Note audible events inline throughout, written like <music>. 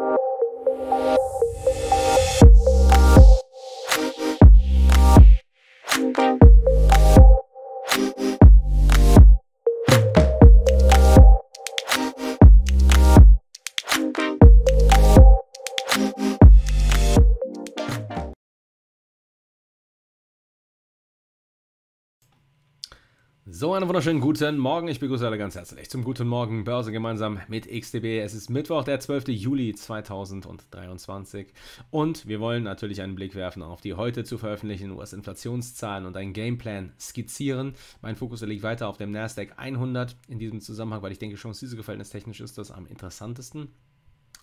Thank you. So, einen wunderschönen guten Morgen. Ich begrüße alle ganz herzlich zum Guten Morgen Börse gemeinsam mit XTB. Es ist Mittwoch, der 12. Juli 2023 und wir wollen natürlich einen Blick werfen auf die heute zu veröffentlichten US-Inflationszahlen und einen Gameplan skizzieren. Mein Fokus liegt weiter auf dem Nasdaq 100 in diesem Zusammenhang, weil ich denke, schon risiko verhältnis technisch ist das am interessantesten.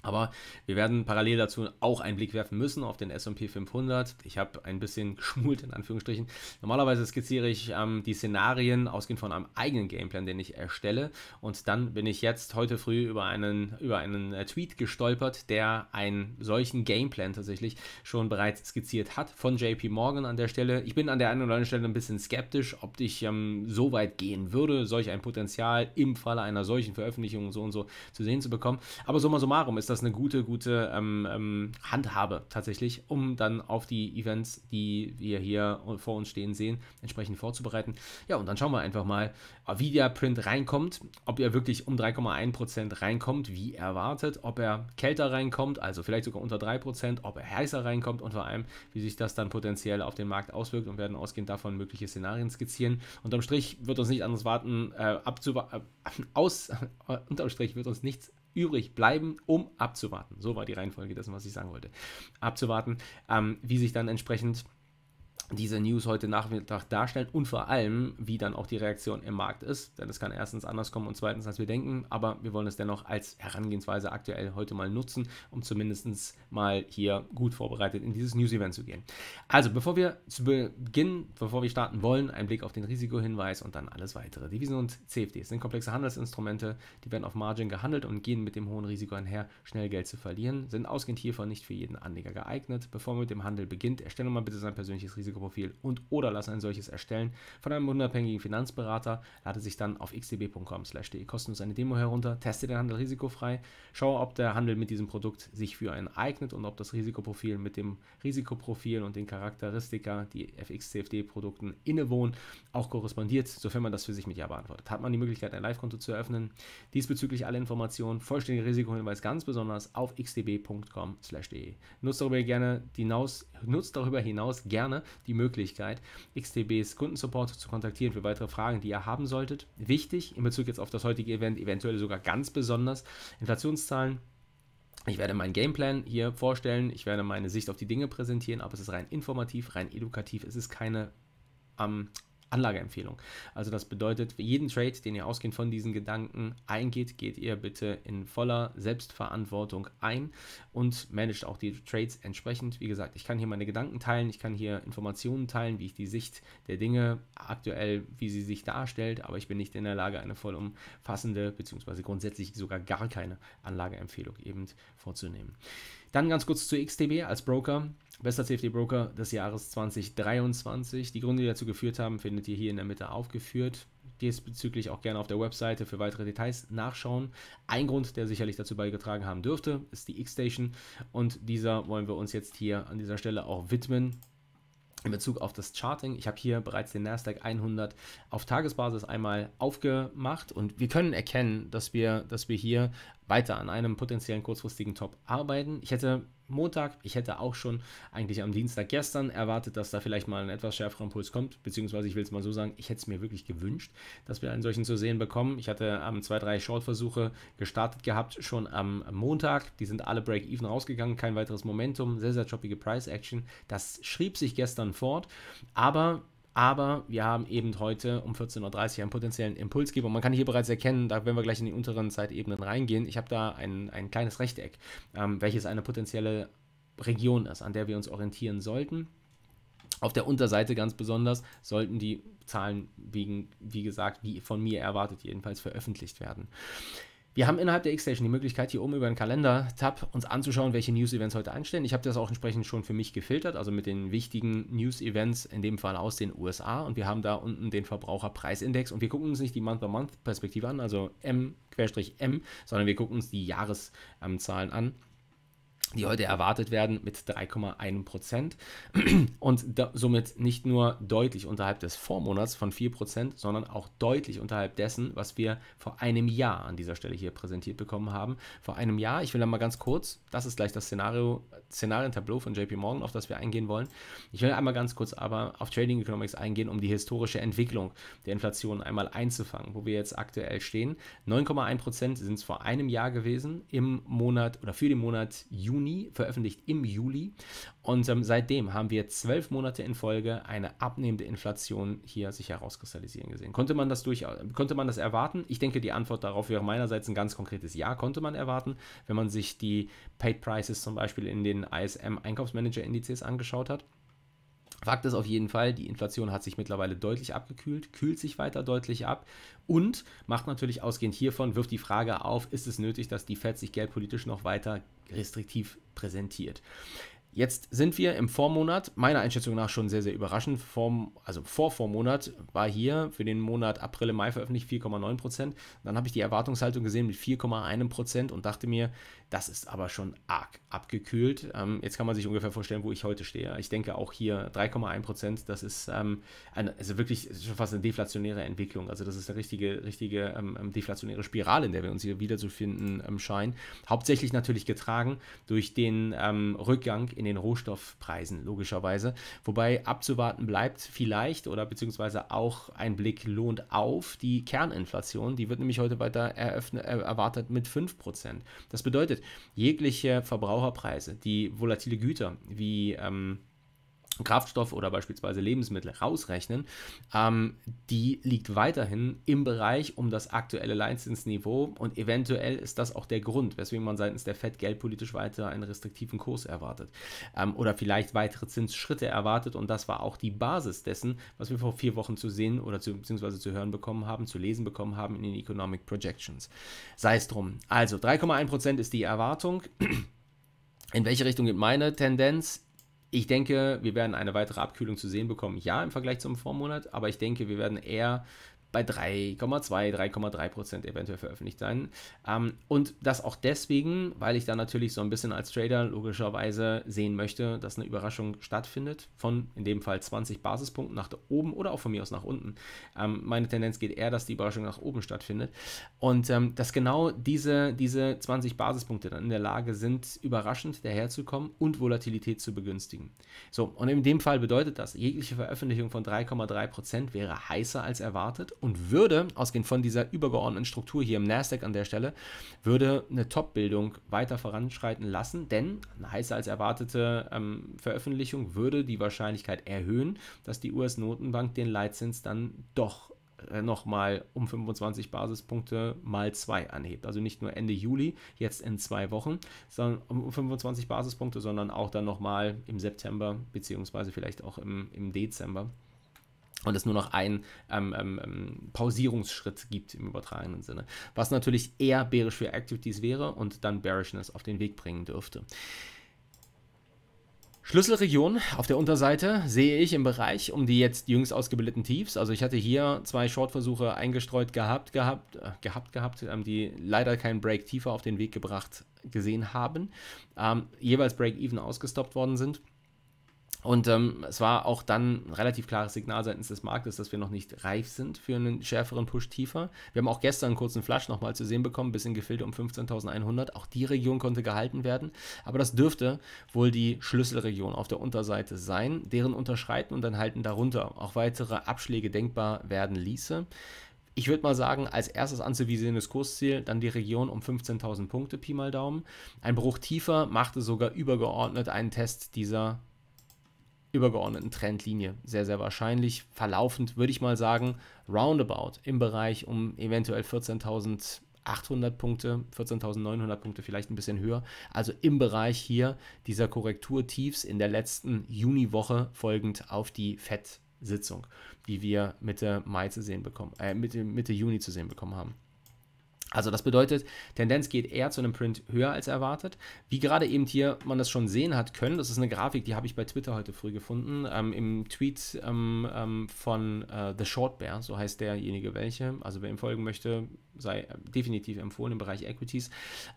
Aber wir werden parallel dazu auch einen Blick werfen müssen auf den SP 500. Ich habe ein bisschen <laughs> geschmult, in Anführungsstrichen. Normalerweise skizziere ich ähm, die Szenarien ausgehend von einem eigenen Gameplan, den ich erstelle. Und dann bin ich jetzt heute früh über einen, über einen äh, Tweet gestolpert, der einen solchen Gameplan tatsächlich schon bereits skizziert hat von JP Morgan an der Stelle. Ich bin an der einen oder anderen Stelle ein bisschen skeptisch, ob ich ähm, so weit gehen würde, solch ein Potenzial im Falle einer solchen Veröffentlichung so und so zu sehen zu bekommen. Aber summa summarum ist ist das eine gute, gute ähm, ähm, Handhabe tatsächlich, um dann auf die Events, die wir hier vor uns stehen sehen, entsprechend vorzubereiten. Ja, und dann schauen wir einfach mal, wie der Print reinkommt, ob er wirklich um 3,1% reinkommt, wie erwartet, ob er kälter reinkommt, also vielleicht sogar unter 3%, ob er heißer reinkommt und vor allem, wie sich das dann potenziell auf den Markt auswirkt und werden ausgehend davon mögliche Szenarien skizzieren. Unterm Strich wird uns nicht anders warten, äh, abzuwarten, äh, <laughs> aus, äh, <laughs> unterm Strich wird uns nichts übrig bleiben, um abzuwarten. So war die Reihenfolge dessen, was ich sagen wollte. Abzuwarten, ähm, wie sich dann entsprechend diese News heute Nachmittag darstellen und vor allem, wie dann auch die Reaktion im Markt ist. Denn es kann erstens anders kommen und zweitens, als wir denken. Aber wir wollen es dennoch als Herangehensweise aktuell heute mal nutzen, um zumindest mal hier gut vorbereitet in dieses News-Event zu gehen. Also, bevor wir zu Beginn, bevor wir starten wollen, ein Blick auf den Risikohinweis und dann alles weitere. Devisen und CFDs sind komplexe Handelsinstrumente, die werden auf Margin gehandelt und gehen mit dem hohen Risiko einher, schnell Geld zu verlieren, sind ausgehend hiervon nicht für jeden Anleger geeignet. Bevor man mit dem Handel beginnt, erstelle mal bitte sein persönliches Risiko Risikoprofil und oder lass ein solches erstellen von einem unabhängigen Finanzberater. Lade sich dann auf xdb.com/de kostenlos eine Demo herunter, teste den Handel risikofrei, schaue, ob der Handel mit diesem Produkt sich für einen eignet und ob das Risikoprofil mit dem Risikoprofil und den Charakteristika, die FX-CFD-Produkten innewohnen, auch korrespondiert, sofern man das für sich mit Ja beantwortet. Hat man die Möglichkeit, ein Live-Konto zu eröffnen? Diesbezüglich alle Informationen, vollständiger Risikohinweis ganz besonders auf xdb.com/de. Nutzt darüber gerne hinaus, nutzt darüber hinaus gerne die Möglichkeit, XTBs Kundensupport zu kontaktieren für weitere Fragen, die ihr haben solltet. Wichtig in Bezug jetzt auf das heutige Event, eventuell sogar ganz besonders, Inflationszahlen. Ich werde meinen Gameplan hier vorstellen, ich werde meine Sicht auf die Dinge präsentieren, aber es ist rein informativ, rein edukativ, es ist keine ähm, Anlageempfehlung. Also das bedeutet, für jeden Trade, den ihr ausgehend von diesen Gedanken eingeht, geht ihr bitte in voller Selbstverantwortung ein und managt auch die Trades entsprechend. Wie gesagt, ich kann hier meine Gedanken teilen, ich kann hier Informationen teilen, wie ich die Sicht der Dinge aktuell, wie sie sich darstellt, aber ich bin nicht in der Lage, eine vollumfassende bzw. grundsätzlich sogar gar keine Anlageempfehlung eben vorzunehmen. Dann ganz kurz zu XTB als Broker. Bester Safety Broker des Jahres 2023. Die Gründe, die dazu geführt haben, findet ihr hier in der Mitte aufgeführt. Diesbezüglich auch gerne auf der Webseite für weitere Details nachschauen. Ein Grund, der sicherlich dazu beigetragen haben dürfte, ist die X-Station. Und dieser wollen wir uns jetzt hier an dieser Stelle auch widmen. In Bezug auf das Charting, ich habe hier bereits den Nasdaq 100 auf Tagesbasis einmal aufgemacht und wir können erkennen, dass wir, dass wir hier weiter an einem potenziellen kurzfristigen Top arbeiten. Ich hätte Montag, ich hätte auch schon eigentlich am Dienstag gestern erwartet, dass da vielleicht mal ein etwas schärferer Impuls kommt, beziehungsweise ich will es mal so sagen, ich hätte es mir wirklich gewünscht, dass wir einen solchen zu sehen bekommen. Ich hatte ähm, zwei, drei Short-Versuche gestartet gehabt, schon am Montag. Die sind alle Break-Even rausgegangen, kein weiteres Momentum, sehr, sehr choppige Price-Action. Das schrieb sich gestern fort, aber aber wir haben eben heute um 14.30 Uhr einen potenziellen Impulsgeber. Und man kann hier bereits erkennen, da werden wir gleich in die unteren Zeitebenen reingehen. Ich habe da ein, ein kleines Rechteck, ähm, welches eine potenzielle Region ist, an der wir uns orientieren sollten. Auf der Unterseite ganz besonders sollten die Zahlen, wegen, wie gesagt, wie von mir erwartet, jedenfalls veröffentlicht werden. Wir haben innerhalb der X-Station die Möglichkeit, hier oben über den Kalender-Tab uns anzuschauen, welche News-Events heute anstehen. Ich habe das auch entsprechend schon für mich gefiltert, also mit den wichtigen News-Events, in dem Fall aus den USA. Und wir haben da unten den Verbraucherpreisindex und wir gucken uns nicht die Month-by-Month-Perspektive an, also M-M, sondern wir gucken uns die Jahreszahlen an die heute erwartet werden, mit 3,1 Prozent und da, somit nicht nur deutlich unterhalb des Vormonats von 4 Prozent, sondern auch deutlich unterhalb dessen, was wir vor einem Jahr an dieser Stelle hier präsentiert bekommen haben. Vor einem Jahr, ich will einmal ganz kurz, das ist gleich das Szenario, Szenarientableau von JP Morgan, auf das wir eingehen wollen. Ich will einmal ganz kurz aber auf Trading Economics eingehen, um die historische Entwicklung der Inflation einmal einzufangen, wo wir jetzt aktuell stehen. 9,1 Prozent sind es vor einem Jahr gewesen im Monat oder für den Monat Juni Juni, veröffentlicht im Juli. Und ähm, seitdem haben wir zwölf Monate in Folge eine abnehmende Inflation hier sich herauskristallisieren gesehen. Konnte man das durchaus, äh, konnte man das erwarten? Ich denke, die Antwort darauf wäre meinerseits ein ganz konkretes Ja, konnte man erwarten, wenn man sich die Paid Prices zum Beispiel in den ISM Einkaufsmanager Indizes angeschaut hat. Fakt ist auf jeden Fall, die Inflation hat sich mittlerweile deutlich abgekühlt, kühlt sich weiter deutlich ab und macht natürlich ausgehend hiervon, wirft die Frage auf, ist es nötig, dass die Fed sich geldpolitisch noch weiter restriktiv präsentiert. Jetzt sind wir im Vormonat, meiner Einschätzung nach schon sehr, sehr überraschend. Vorm, also vor Vormonat war hier für den Monat April, Mai veröffentlicht 4,9 Prozent. Dann habe ich die Erwartungshaltung gesehen mit 4,1 Prozent und dachte mir, das ist aber schon arg abgekühlt. Ähm, jetzt kann man sich ungefähr vorstellen, wo ich heute stehe. Ich denke auch hier 3,1 Prozent, das ist ähm, eine, also wirklich schon fast eine deflationäre Entwicklung. Also das ist eine richtige, richtige ähm, ähm deflationäre Spirale, in der wir uns hier wiederzufinden ähm, scheinen. Hauptsächlich natürlich getragen durch den ähm, Rückgang in den Rohstoffpreisen, logischerweise. Wobei abzuwarten bleibt vielleicht oder beziehungsweise auch ein Blick lohnt auf die Kerninflation. Die wird nämlich heute weiter eröffnet, äh, erwartet mit 5%. Das bedeutet, jegliche Verbraucherpreise, die volatile Güter wie ähm, Kraftstoff oder beispielsweise Lebensmittel rausrechnen, ähm, die liegt weiterhin im Bereich um das aktuelle Leitzinsniveau und eventuell ist das auch der Grund, weswegen man seitens der FED geldpolitisch weiter einen restriktiven Kurs erwartet ähm, oder vielleicht weitere Zinsschritte erwartet und das war auch die Basis dessen, was wir vor vier Wochen zu sehen oder zu, beziehungsweise zu hören bekommen haben, zu lesen bekommen haben in den Economic Projections. Sei es drum. Also 3,1% ist die Erwartung. In welche Richtung geht meine Tendenz? ich denke, wir werden eine weitere Abkühlung zu sehen bekommen. Ja, im Vergleich zum Vormonat, aber ich denke, wir werden eher bei 3,2, 3,3 Prozent eventuell veröffentlicht sein. Ähm, und das auch deswegen, weil ich da natürlich so ein bisschen als Trader logischerweise sehen möchte, dass eine Überraschung stattfindet von in dem Fall 20 Basispunkten nach oben oder auch von mir aus nach unten. Ähm, meine Tendenz geht eher, dass die Überraschung nach oben stattfindet und ähm, dass genau diese, diese 20 Basispunkte dann in der Lage sind, überraschend daherzukommen und Volatilität zu begünstigen. So, und in dem Fall bedeutet das, jegliche Veröffentlichung von 3,3 Prozent wäre heißer als erwartet und würde, ausgehend von dieser übergeordneten Struktur hier im Nasdaq an der Stelle, würde eine Top-Bildung weiter voranschreiten lassen, denn eine heißer als erwartete ähm, Veröffentlichung würde die Wahrscheinlichkeit erhöhen, dass die US-Notenbank den Leitzins dann doch äh, nochmal um 25 Basispunkte mal 2 anhebt. Also nicht nur Ende Juli, jetzt in zwei Wochen, sondern um 25 Basispunkte, sondern auch dann nochmal im September, beziehungsweise vielleicht auch im, im Dezember und es nur noch einen ähm, ähm, ähm, Pausierungsschritt gibt im übertragenen Sinne. Was natürlich eher bearish für Activities wäre und dann Bearishness auf den Weg bringen dürfte. Schlüsselregion auf der Unterseite sehe ich im Bereich um die jetzt jüngst ausgebildeten Tiefs. Also ich hatte hier zwei Shortversuche eingestreut gehabt, gehabt, äh, gehabt, gehabt, ähm, die leider keinen Break tiefer auf den Weg gebracht gesehen haben. Ähm, jeweils Break-Even ausgestoppt worden sind. Und ähm, es war auch dann ein relativ klares Signal seitens des Marktes, dass wir noch nicht reif sind für einen schärferen Push tiefer. Wir haben auch gestern einen kurzen Flash nochmal zu sehen bekommen, bis in Gefilde um 15.100. Auch die Region konnte gehalten werden. Aber das dürfte wohl die Schlüsselregion auf der Unterseite sein, deren Unterschreiten und dann halten darunter auch weitere Abschläge denkbar werden ließe. Ich würde mal sagen, als erstes anzuvisierendes Kursziel, dann die Region um 15.000 Punkte, Pi mal Daumen. Ein Bruch tiefer machte sogar übergeordnet einen Test dieser übergeordneten Trendlinie sehr, sehr wahrscheinlich. Verlaufend würde ich mal sagen, roundabout im Bereich um eventuell 14.800 Punkte, 14.900 Punkte, vielleicht ein bisschen höher. Also im Bereich hier dieser Korrekturtiefs in der letzten Juniwoche folgend auf die FED-Sitzung, die wir Mitte Mai zu sehen bekommen, äh, Mitte, Mitte Juni zu sehen bekommen haben. Also das bedeutet, Tendenz geht eher zu einem Print höher als erwartet. Wie gerade eben hier man das schon sehen hat können, das ist eine Grafik, die habe ich bei Twitter heute früh gefunden, ähm, im Tweet ähm, ähm, von äh, The Short Bear, so heißt derjenige welche. Also wer ihm folgen möchte, sei äh, definitiv empfohlen im Bereich Equities.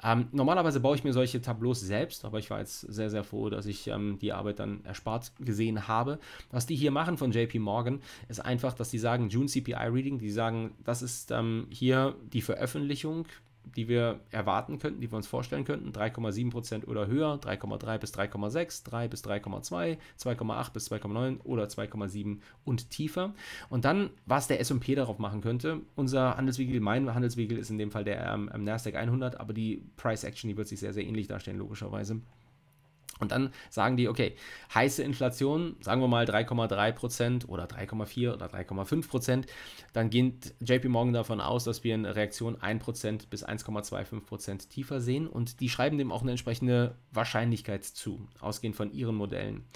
Ähm, normalerweise baue ich mir solche Tableaus selbst, aber ich war jetzt sehr, sehr froh, dass ich ähm, die Arbeit dann erspart gesehen habe. Was die hier machen von JP Morgan, ist einfach, dass die sagen, June CPI Reading, die sagen, das ist ähm, hier die Veröffentlichung Veröffentlichung, die wir erwarten könnten, die wir uns vorstellen könnten, 3,7% oder höher, 3,3 bis 3,6, 3 bis 3,2, 2,8 bis 2,9 oder 2,7 und tiefer. Und dann, was der S&P darauf machen könnte, unser Handelswiegel, mein Handelswiegel ist in dem Fall der ähm, Nasdaq 100, aber die Price Action, die wird sich sehr, sehr ähnlich darstellen, logischerweise. Und dann sagen die, okay, heiße Inflation, sagen wir mal 3,3% Prozent oder 3,4 oder 3,5%, Prozent dann geht JP Morgan davon aus, dass wir eine Reaktion 1% bis 1,25% Prozent tiefer sehen und die schreiben dem auch eine entsprechende Wahrscheinlichkeit zu, ausgehend von ihren Modellen.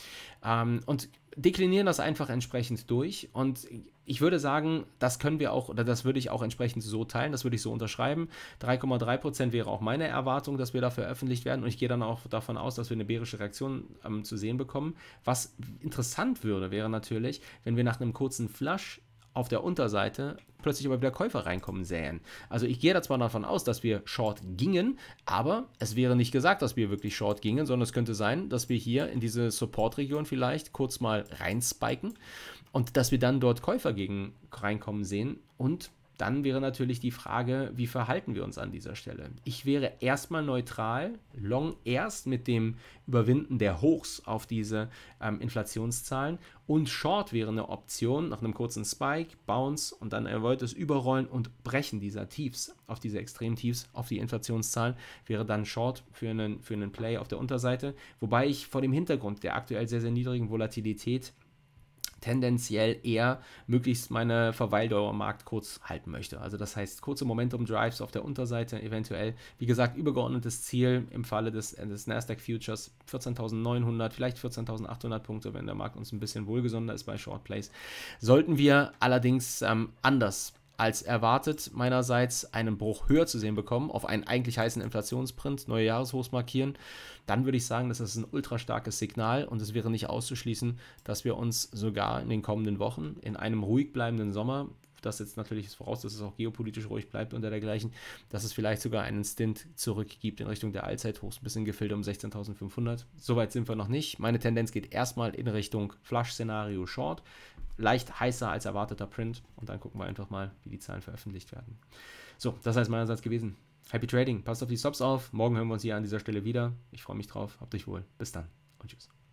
Ähm, und deklinieren das einfach entsprechend durch und ich würde sagen, das können wir auch, oder das würde ich auch entsprechend so teilen, das würde ich so unterschreiben. 3,3 wäre auch meine Erwartung, dass wir da veröffentlicht werden. Und ich gehe dann auch davon aus, dass wir eine bärische Reaktion ähm, zu sehen bekommen. Was interessant würde, wäre natürlich, wenn wir nach einem kurzen Flush auf der Unterseite plötzlich aber wieder Käufer reinkommen sähen. Also ich gehe da zwar davon aus, dass wir short gingen, aber es wäre nicht gesagt, dass wir wirklich short gingen, sondern es könnte sein, dass wir hier in diese Support-Region vielleicht kurz mal reinspiken und dass wir dann dort Käufer gegen reinkommen sehen und dann wäre natürlich die Frage, wie verhalten wir uns an dieser Stelle? Ich wäre erstmal neutral, long erst mit dem Überwinden der Hochs auf diese ähm, Inflationszahlen und short wäre eine Option nach einem kurzen Spike, Bounce und dann erwolltes Überrollen und Brechen dieser Tiefs auf diese Extremtiefs, auf die Inflationszahlen, wäre dann short für einen, für einen Play auf der Unterseite. Wobei ich vor dem Hintergrund der aktuell sehr, sehr niedrigen Volatilität tendenziell eher möglichst meine Verweildauer am Markt kurz halten möchte. Also das heißt kurze Momentum-Drives auf der Unterseite eventuell. Wie gesagt, übergeordnetes Ziel im Falle des, äh, des Nasdaq Futures 14.900, vielleicht 14.800 Punkte, wenn der Markt uns ein bisschen wohlgesonnen ist bei Short Plays. Sollten wir allerdings ähm, anders als erwartet meinerseits einen Bruch höher zu sehen bekommen, auf einen eigentlich heißen Inflationsprint, neue Jahreshochs markieren, dann würde ich sagen, das ist ein ultra starkes Signal und es wäre nicht auszuschließen, dass wir uns sogar in den kommenden Wochen in einem ruhig bleibenden Sommer, das jetzt natürlich ist voraus, dass es auch geopolitisch ruhig bleibt und dergleichen, dass es vielleicht sogar einen Stint zurückgibt in Richtung der Allzeithochs, ein bisschen gefüllt um 16.500. Soweit sind wir noch nicht. Meine Tendenz geht erstmal in Richtung Flash-Szenario Short leicht heißer als erwarteter Print. Und dann gucken wir einfach mal, wie die Zahlen veröffentlicht werden. So, das heißt meinerseits gewesen. Happy Trading, passt auf die Stops auf. Morgen hören wir uns hier an dieser Stelle wieder. Ich freue mich drauf. Habt euch wohl. Bis dann und tschüss.